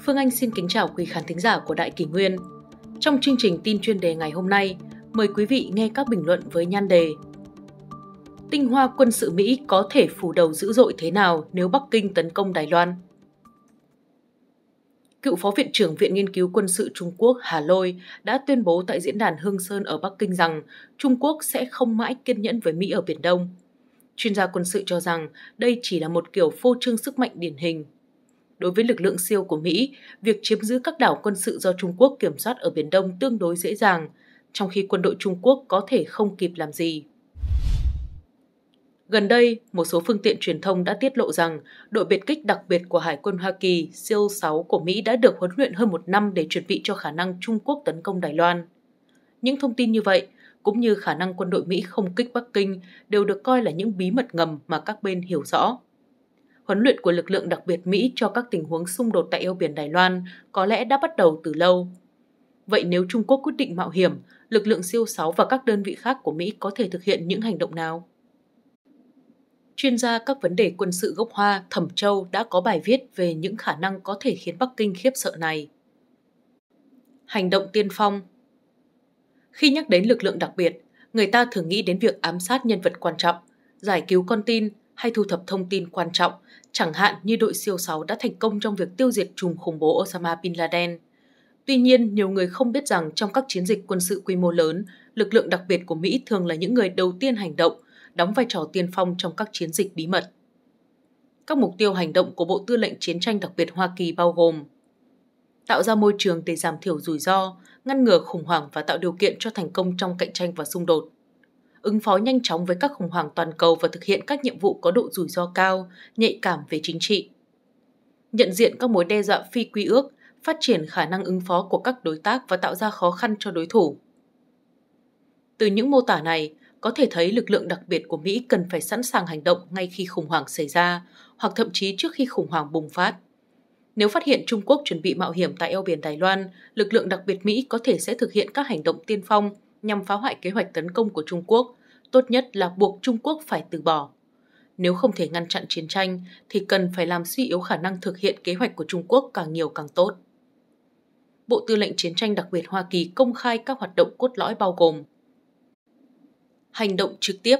Phương Anh xin kính chào quý khán thính giả của Đại Kỳ Nguyên. Trong chương trình tin chuyên đề ngày hôm nay, mời quý vị nghe các bình luận với nhan đề Tinh hoa quân sự Mỹ có thể phủ đầu dữ dội thế nào nếu Bắc Kinh tấn công Đài Loan? Cựu Phó Viện trưởng Viện Nghiên cứu Quân sự Trung Quốc Hà Lôi đã tuyên bố tại diễn đàn Hương Sơn ở Bắc Kinh rằng Trung Quốc sẽ không mãi kiên nhẫn với Mỹ ở Biển Đông. Chuyên gia quân sự cho rằng đây chỉ là một kiểu phô trương sức mạnh điển hình – Đối với lực lượng siêu của Mỹ, việc chiếm giữ các đảo quân sự do Trung Quốc kiểm soát ở Biển Đông tương đối dễ dàng, trong khi quân đội Trung Quốc có thể không kịp làm gì. Gần đây, một số phương tiện truyền thông đã tiết lộ rằng đội biệt kích đặc biệt của Hải quân Hoa Kỳ siêu 6 của Mỹ đã được huấn luyện hơn một năm để chuẩn bị cho khả năng Trung Quốc tấn công Đài Loan. Những thông tin như vậy, cũng như khả năng quân đội Mỹ không kích Bắc Kinh đều được coi là những bí mật ngầm mà các bên hiểu rõ huấn luyện của lực lượng đặc biệt Mỹ cho các tình huống xung đột tại eo biển Đài Loan có lẽ đã bắt đầu từ lâu. Vậy nếu Trung Quốc quyết định mạo hiểm, lực lượng siêu 6 và các đơn vị khác của Mỹ có thể thực hiện những hành động nào? Chuyên gia các vấn đề quân sự gốc Hoa Thẩm Châu đã có bài viết về những khả năng có thể khiến Bắc Kinh khiếp sợ này. Hành động tiên phong Khi nhắc đến lực lượng đặc biệt, người ta thường nghĩ đến việc ám sát nhân vật quan trọng, giải cứu con tin – hay thu thập thông tin quan trọng, chẳng hạn như đội siêu 6 đã thành công trong việc tiêu diệt trùm khủng bố Osama Bin Laden. Tuy nhiên, nhiều người không biết rằng trong các chiến dịch quân sự quy mô lớn, lực lượng đặc biệt của Mỹ thường là những người đầu tiên hành động, đóng vai trò tiên phong trong các chiến dịch bí mật. Các mục tiêu hành động của Bộ Tư lệnh Chiến tranh đặc biệt Hoa Kỳ bao gồm tạo ra môi trường để giảm thiểu rủi ro, ngăn ngừa khủng hoảng và tạo điều kiện cho thành công trong cạnh tranh và xung đột, ứng phó nhanh chóng với các khủng hoảng toàn cầu và thực hiện các nhiệm vụ có độ rủi ro cao, nhạy cảm về chính trị. Nhận diện các mối đe dọa phi quy ước, phát triển khả năng ứng phó của các đối tác và tạo ra khó khăn cho đối thủ. Từ những mô tả này, có thể thấy lực lượng đặc biệt của Mỹ cần phải sẵn sàng hành động ngay khi khủng hoảng xảy ra, hoặc thậm chí trước khi khủng hoảng bùng phát. Nếu phát hiện Trung Quốc chuẩn bị mạo hiểm tại eo biển Đài Loan, lực lượng đặc biệt Mỹ có thể sẽ thực hiện các hành động tiên phong – nhằm phá hoại kế hoạch tấn công của Trung Quốc, tốt nhất là buộc Trung Quốc phải từ bỏ. Nếu không thể ngăn chặn chiến tranh thì cần phải làm suy yếu khả năng thực hiện kế hoạch của Trung Quốc càng nhiều càng tốt. Bộ Tư lệnh Chiến tranh đặc biệt Hoa Kỳ công khai các hoạt động cốt lõi bao gồm Hành động trực tiếp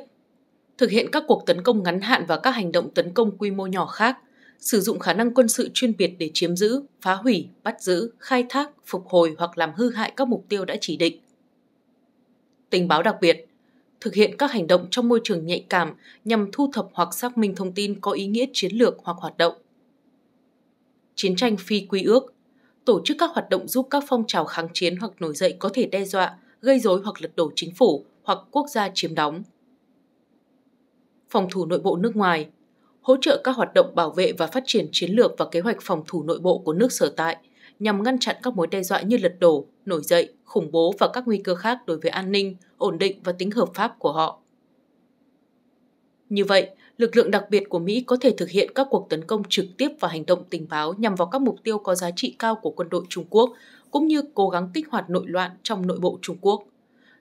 Thực hiện các cuộc tấn công ngắn hạn và các hành động tấn công quy mô nhỏ khác, sử dụng khả năng quân sự chuyên biệt để chiếm giữ, phá hủy, bắt giữ, khai thác, phục hồi hoặc làm hư hại các mục tiêu đã chỉ định, tình báo đặc biệt, thực hiện các hành động trong môi trường nhạy cảm nhằm thu thập hoặc xác minh thông tin có ý nghĩa chiến lược hoặc hoạt động. Chiến tranh phi quy ước tổ chức các hoạt động giúp các phong trào kháng chiến hoặc nổi dậy có thể đe dọa, gây rối hoặc lật đổ chính phủ hoặc quốc gia chiếm đóng. Phòng thủ nội bộ nước ngoài hỗ trợ các hoạt động bảo vệ và phát triển chiến lược và kế hoạch phòng thủ nội bộ của nước sở tại – nhằm ngăn chặn các mối đe dọa như lật đổ, nổi dậy, khủng bố và các nguy cơ khác đối với an ninh, ổn định và tính hợp pháp của họ. Như vậy, lực lượng đặc biệt của Mỹ có thể thực hiện các cuộc tấn công trực tiếp và hành động tình báo nhằm vào các mục tiêu có giá trị cao của quân đội Trung Quốc, cũng như cố gắng kích hoạt nội loạn trong nội bộ Trung Quốc.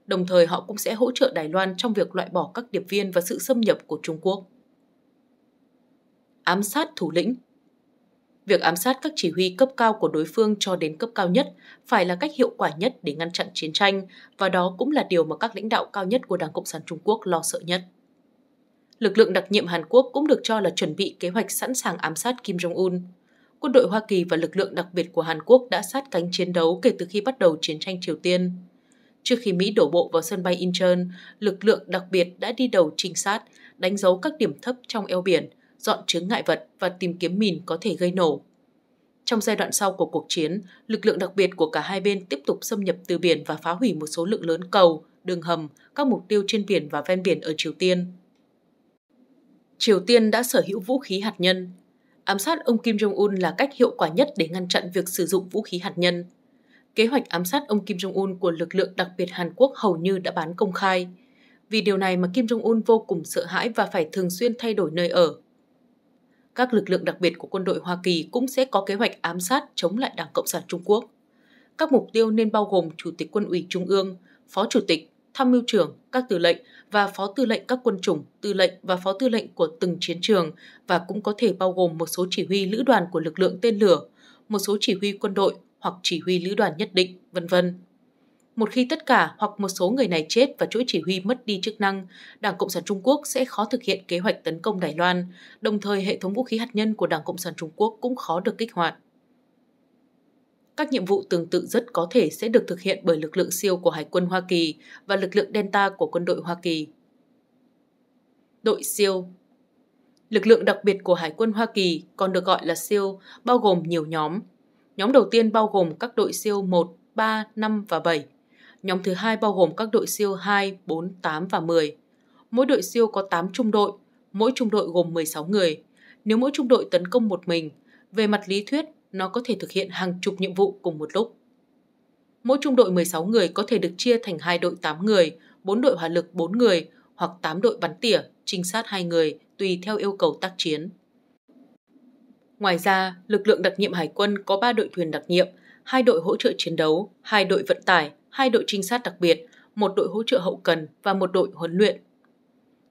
Đồng thời họ cũng sẽ hỗ trợ Đài Loan trong việc loại bỏ các điệp viên và sự xâm nhập của Trung Quốc. Ám sát thủ lĩnh Việc ám sát các chỉ huy cấp cao của đối phương cho đến cấp cao nhất phải là cách hiệu quả nhất để ngăn chặn chiến tranh và đó cũng là điều mà các lãnh đạo cao nhất của Đảng Cộng sản Trung Quốc lo sợ nhất. Lực lượng đặc nhiệm Hàn Quốc cũng được cho là chuẩn bị kế hoạch sẵn sàng ám sát Kim Jong-un. Quân đội Hoa Kỳ và lực lượng đặc biệt của Hàn Quốc đã sát cánh chiến đấu kể từ khi bắt đầu chiến tranh Triều Tiên. Trước khi Mỹ đổ bộ vào sân bay Incheon, lực lượng đặc biệt đã đi đầu trinh sát, đánh dấu các điểm thấp trong eo biển – dọn chướng ngại vật và tìm kiếm mìn có thể gây nổ. Trong giai đoạn sau của cuộc chiến, lực lượng đặc biệt của cả hai bên tiếp tục xâm nhập từ biển và phá hủy một số lượng lớn cầu, đường hầm, các mục tiêu trên biển và ven biển ở Triều Tiên. Triều Tiên đã sở hữu vũ khí hạt nhân. Ám sát ông Kim Jong-un là cách hiệu quả nhất để ngăn chặn việc sử dụng vũ khí hạt nhân. Kế hoạch ám sát ông Kim Jong-un của lực lượng đặc biệt Hàn Quốc hầu như đã bán công khai. Vì điều này mà Kim Jong-un vô cùng sợ hãi và phải thường xuyên thay đổi nơi ở các lực lượng đặc biệt của quân đội Hoa Kỳ cũng sẽ có kế hoạch ám sát chống lại Đảng Cộng sản Trung Quốc. Các mục tiêu nên bao gồm Chủ tịch Quân ủy Trung ương, Phó Chủ tịch, Tham mưu trưởng, các tư lệnh và Phó tư lệnh các quân chủng, tư lệnh và Phó tư lệnh của từng chiến trường và cũng có thể bao gồm một số chỉ huy lữ đoàn của lực lượng tên lửa, một số chỉ huy quân đội hoặc chỉ huy lữ đoàn nhất định, vân vân. Một khi tất cả hoặc một số người này chết và chuỗi chỉ huy mất đi chức năng, Đảng Cộng sản Trung Quốc sẽ khó thực hiện kế hoạch tấn công Đài Loan, đồng thời hệ thống vũ khí hạt nhân của Đảng Cộng sản Trung Quốc cũng khó được kích hoạt. Các nhiệm vụ tương tự rất có thể sẽ được thực hiện bởi lực lượng siêu của Hải quân Hoa Kỳ và lực lượng Delta của quân đội Hoa Kỳ. Đội siêu Lực lượng đặc biệt của Hải quân Hoa Kỳ còn được gọi là siêu, bao gồm nhiều nhóm. Nhóm đầu tiên bao gồm các đội siêu 1, 3, 5 và 7. Nhóm thứ hai bao gồm các đội siêu 2, 4, 8 và 10. Mỗi đội siêu có 8 trung đội, mỗi trung đội gồm 16 người. Nếu mỗi trung đội tấn công một mình, về mặt lý thuyết, nó có thể thực hiện hàng chục nhiệm vụ cùng một lúc. Mỗi trung đội 16 người có thể được chia thành hai đội 8 người, 4 đội hỏa lực 4 người hoặc 8 đội bắn tỉa, trinh sát 2 người tùy theo yêu cầu tác chiến. Ngoài ra, lực lượng đặc nhiệm hải quân có 3 đội thuyền đặc nhiệm, 2 đội hỗ trợ chiến đấu, 2 đội vận tải hai đội trinh sát đặc biệt, một đội hỗ trợ hậu cần và một đội huấn luyện.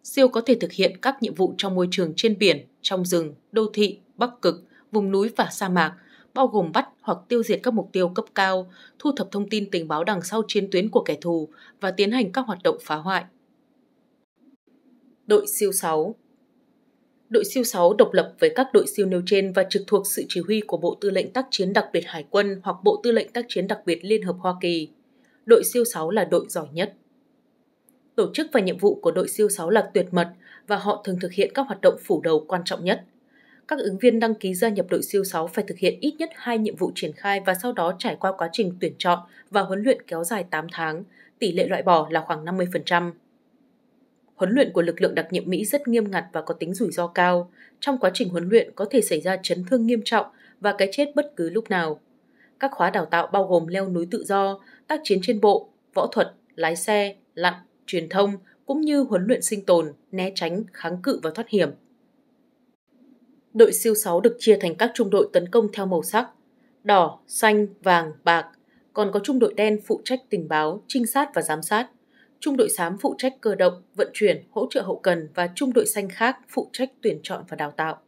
Siêu có thể thực hiện các nhiệm vụ trong môi trường trên biển, trong rừng, đô thị, bắc cực, vùng núi và sa mạc, bao gồm bắt hoặc tiêu diệt các mục tiêu cấp cao, thu thập thông tin tình báo đằng sau chiến tuyến của kẻ thù và tiến hành các hoạt động phá hoại. Đội siêu 6 Đội siêu 6 độc lập với các đội siêu nêu trên và trực thuộc sự chỉ huy của Bộ Tư lệnh Tác chiến đặc biệt Hải quân hoặc Bộ Tư lệnh Tác chiến đặc biệt Liên hợp Hoa Kỳ đội siêu 6 là đội giỏi nhất. Tổ chức và nhiệm vụ của đội siêu 6 là tuyệt mật và họ thường thực hiện các hoạt động phủ đầu quan trọng nhất. Các ứng viên đăng ký gia nhập đội siêu 6 phải thực hiện ít nhất 2 nhiệm vụ triển khai và sau đó trải qua quá trình tuyển chọn và huấn luyện kéo dài 8 tháng, tỷ lệ loại bỏ là khoảng 50% huấn luyện của lực lượng đặc nhiệm Mỹ rất nghiêm ngặt và có tính rủi ro cao. Trong quá trình huấn luyện có thể xảy ra chấn thương nghiêm trọng và cái chết bất cứ lúc nào. Các khóa đào tạo bao gồm leo núi tự do, tác chiến trên bộ, võ thuật, lái xe, lặn, truyền thông, cũng như huấn luyện sinh tồn, né tránh, kháng cự và thoát hiểm. Đội siêu 6 được chia thành các trung đội tấn công theo màu sắc, đỏ, xanh, vàng, bạc, còn có trung đội đen phụ trách tình báo, trinh sát và giám sát, trung đội xám phụ trách cơ động, vận chuyển, hỗ trợ hậu cần và trung đội xanh khác phụ trách tuyển chọn và đào tạo.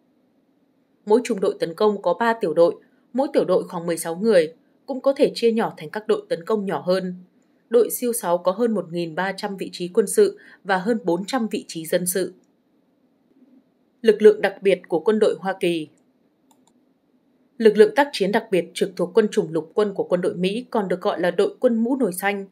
Mỗi trung đội tấn công có 3 tiểu đội, mỗi tiểu đội khoảng 16 người, cũng có thể chia nhỏ thành các đội tấn công nhỏ hơn. Đội siêu 6 có hơn 1.300 vị trí quân sự và hơn 400 vị trí dân sự. Lực lượng đặc biệt của quân đội Hoa Kỳ Lực lượng tác chiến đặc biệt trực thuộc quân chủng lục quân của quân đội Mỹ còn được gọi là đội quân mũ nổi xanh.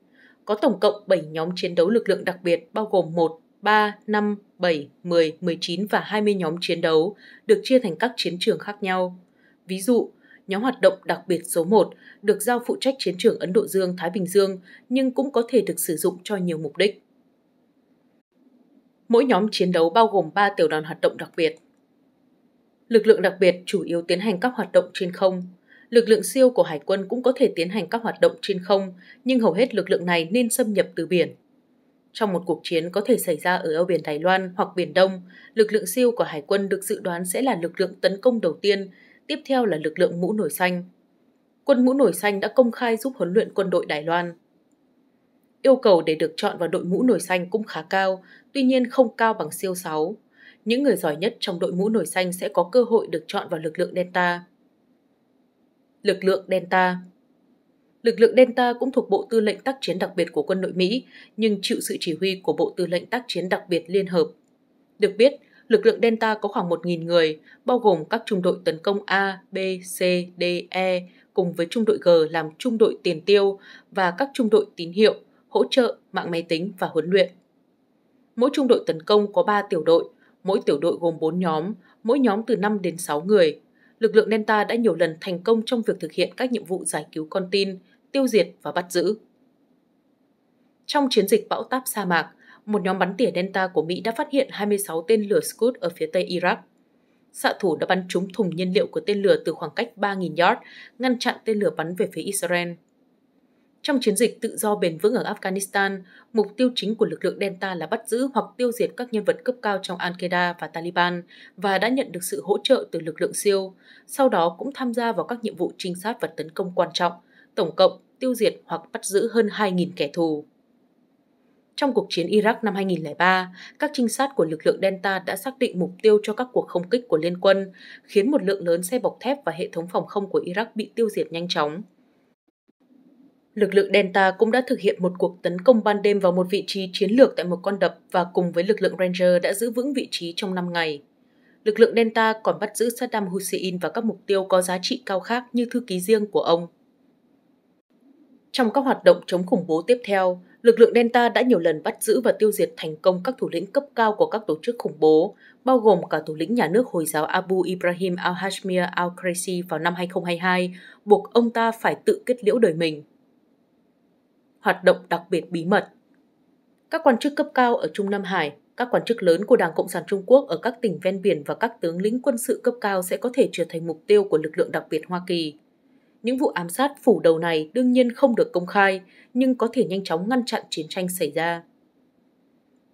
Có tổng cộng 7 nhóm chiến đấu lực lượng đặc biệt bao gồm 1, 3, 5, 7, 10, 19 và 20 nhóm chiến đấu được chia thành các chiến trường khác nhau. Ví dụ, nhóm hoạt động đặc biệt số 1, được giao phụ trách chiến trường Ấn Độ Dương-Thái Bình Dương, nhưng cũng có thể được sử dụng cho nhiều mục đích. Mỗi nhóm chiến đấu bao gồm 3 tiểu đoàn hoạt động đặc biệt. Lực lượng đặc biệt chủ yếu tiến hành các hoạt động trên không. Lực lượng siêu của Hải quân cũng có thể tiến hành các hoạt động trên không, nhưng hầu hết lực lượng này nên xâm nhập từ biển. Trong một cuộc chiến có thể xảy ra ở eo biển Đài Loan hoặc Biển Đông, lực lượng siêu của Hải quân được dự đoán sẽ là lực lượng tấn công đầu tiên, tiếp theo là lực lượng mũ nổi xanh. Quân mũ nổi xanh đã công khai giúp huấn luyện quân đội Đài Loan. Yêu cầu để được chọn vào đội mũ nổi xanh cũng khá cao, tuy nhiên không cao bằng siêu 6. Những người giỏi nhất trong đội mũ nổi xanh sẽ có cơ hội được chọn vào lực lượng Delta. Lực lượng Delta Lực lượng Delta cũng thuộc Bộ Tư lệnh Tác chiến đặc biệt của quân đội Mỹ, nhưng chịu sự chỉ huy của Bộ Tư lệnh Tác chiến đặc biệt Liên hợp. Được biết, lực lượng Delta có khoảng 1.000 người, bao gồm các trung đội tấn công A, B, C, D, E cùng với trung đội G làm trung đội tiền tiêu và các trung đội tín hiệu, hỗ trợ, mạng máy tính và huấn luyện. Mỗi trung đội tấn công có 3 tiểu đội, mỗi tiểu đội gồm 4 nhóm, mỗi nhóm từ 5 đến 6 người. Lực lượng Delta đã nhiều lần thành công trong việc thực hiện các nhiệm vụ giải cứu con tin, tiêu diệt và bắt giữ. Trong chiến dịch bão táp sa mạc, một nhóm bắn tỉa Delta của Mỹ đã phát hiện 26 tên lửa Scud ở phía tây Iraq. Xạ thủ đã bắn trúng thùng nhiên liệu của tên lửa từ khoảng cách 3.000 yard, ngăn chặn tên lửa bắn về phía Israel. Trong chiến dịch tự do bền vững ở Afghanistan, mục tiêu chính của lực lượng Delta là bắt giữ hoặc tiêu diệt các nhân vật cấp cao trong Al-Qaeda và Taliban và đã nhận được sự hỗ trợ từ lực lượng siêu, sau đó cũng tham gia vào các nhiệm vụ trinh sát và tấn công quan trọng, tổng cộng tiêu diệt hoặc bắt giữ hơn 2.000 kẻ thù. Trong cuộc chiến Iraq năm 2003, các trinh sát của lực lượng Delta đã xác định mục tiêu cho các cuộc không kích của liên quân, khiến một lượng lớn xe bọc thép và hệ thống phòng không của Iraq bị tiêu diệt nhanh chóng. Lực lượng Delta cũng đã thực hiện một cuộc tấn công ban đêm vào một vị trí chiến lược tại một con đập và cùng với lực lượng Ranger đã giữ vững vị trí trong 5 ngày. Lực lượng Delta còn bắt giữ Saddam Hussein và các mục tiêu có giá trị cao khác như thư ký riêng của ông. Trong các hoạt động chống khủng bố tiếp theo, lực lượng Delta đã nhiều lần bắt giữ và tiêu diệt thành công các thủ lĩnh cấp cao của các tổ chức khủng bố, bao gồm cả thủ lĩnh nhà nước Hồi giáo Abu Ibrahim al-Hashmir al-Qurayshi vào năm 2022, buộc ông ta phải tự kết liễu đời mình. Hoạt động đặc biệt bí mật Các quan chức cấp cao ở Trung Nam Hải, các quan chức lớn của Đảng Cộng sản Trung Quốc ở các tỉnh ven biển và các tướng lĩnh quân sự cấp cao sẽ có thể trở thành mục tiêu của lực lượng đặc biệt Hoa Kỳ. Những vụ ám sát phủ đầu này đương nhiên không được công khai, nhưng có thể nhanh chóng ngăn chặn chiến tranh xảy ra.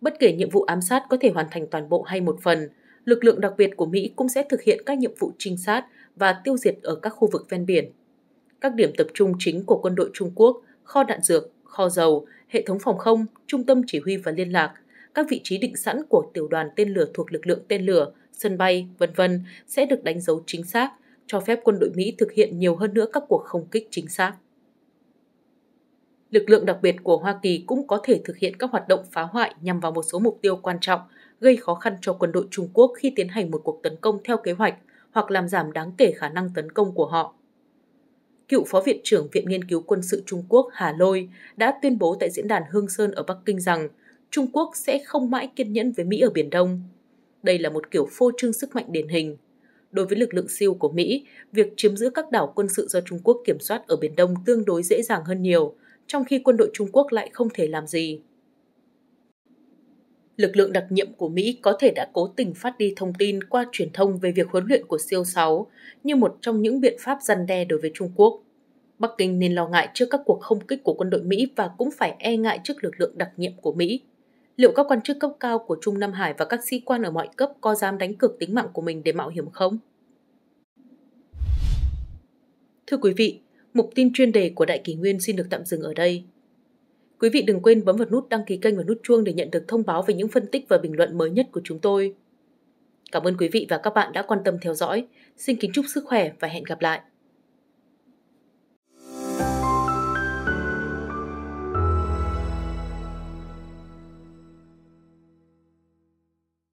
Bất kể nhiệm vụ ám sát có thể hoàn thành toàn bộ hay một phần, lực lượng đặc biệt của Mỹ cũng sẽ thực hiện các nhiệm vụ trinh sát và tiêu diệt ở các khu vực ven biển. Các điểm tập trung chính của quân đội Trung Quốc, kho đạn dược, kho dầu, hệ thống phòng không, trung tâm chỉ huy và liên lạc, các vị trí định sẵn của tiểu đoàn tên lửa thuộc lực lượng tên lửa, sân bay, vân vân sẽ được đánh dấu chính xác cho phép quân đội Mỹ thực hiện nhiều hơn nữa các cuộc không kích chính xác. Lực lượng đặc biệt của Hoa Kỳ cũng có thể thực hiện các hoạt động phá hoại nhằm vào một số mục tiêu quan trọng, gây khó khăn cho quân đội Trung Quốc khi tiến hành một cuộc tấn công theo kế hoạch hoặc làm giảm đáng kể khả năng tấn công của họ. Cựu Phó Viện trưởng Viện Nghiên cứu Quân sự Trung Quốc Hà Lôi đã tuyên bố tại diễn đàn Hương Sơn ở Bắc Kinh rằng Trung Quốc sẽ không mãi kiên nhẫn với Mỹ ở Biển Đông. Đây là một kiểu phô trương sức mạnh điển hình – đối với lực lượng siêu của Mỹ, việc chiếm giữ các đảo quân sự do Trung Quốc kiểm soát ở Biển Đông tương đối dễ dàng hơn nhiều, trong khi quân đội Trung Quốc lại không thể làm gì. Lực lượng đặc nhiệm của Mỹ có thể đã cố tình phát đi thông tin qua truyền thông về việc huấn luyện của siêu 6 như một trong những biện pháp răn đe đối với Trung Quốc. Bắc Kinh nên lo ngại trước các cuộc không kích của quân đội Mỹ và cũng phải e ngại trước lực lượng đặc nhiệm của Mỹ liệu các quan chức cấp cao của Trung Nam Hải và các sĩ quan ở mọi cấp có dám đánh cược tính mạng của mình để mạo hiểm không? Thưa quý vị, mục tin chuyên đề của Đại Kỷ Nguyên xin được tạm dừng ở đây. Quý vị đừng quên bấm vào nút đăng ký kênh và nút chuông để nhận được thông báo về những phân tích và bình luận mới nhất của chúng tôi. Cảm ơn quý vị và các bạn đã quan tâm theo dõi. Xin kính chúc sức khỏe và hẹn gặp lại.